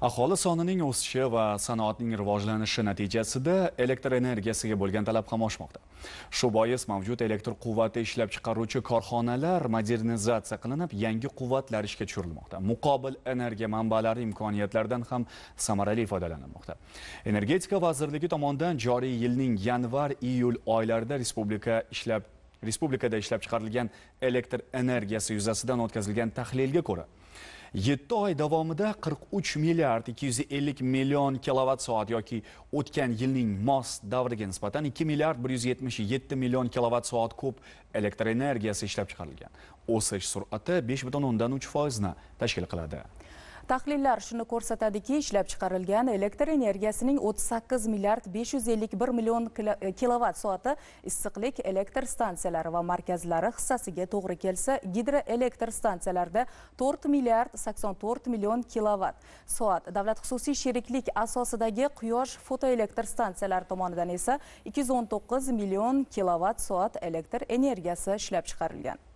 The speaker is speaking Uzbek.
aholi sonining o'sishi va sanoatning rivojlanishi natijasida elektr energiyasiga bo'lgan talab ham oshmoqda shu bois mavjud elektr quvvati ishlab chiqaruvchi korxonalar modernizatsiya qilinib yangi quvvatlar ishga tushirilmoqda muqobil energiya manbalari imkoniyatlaridan ham samarali foydalanilmoqda energetika vazirligi tomonidan joriy yilning yanvar iyul oylarida respublika ishlab respublikada ishlab chiqarilgan elektr energiyasi yuzasidan o'tkazilgan tahlilga ko'ra yetti oy davomida 43 milliard 250 million kilovatt soat yoki o'tgan yilning mos davriga nisbatan 2 milliard 177 million kilovatt soat ko'p elektr energiyasi ishlab chiqarilgan o'sish sur'ati 5.3 foizni tashkil qiladi Tahlillar shuni ko'rsatadiki, ishlab chiqarilgan elektr energiyasining 38 milliard 551 million e, kilovatt soati issiqlik elektr stansiyalari va markazlari hissasiga to'g'ri kelsa, gidroelektr stansiyalarida 4 milliard 84 million kilovatt soat davlat xususiy sheriklik asosidagi quyosh fotoelektr stansiyalari tomonidan esa 219 million kilovatt soat elektr energiyasi ishlab chiqarilgan.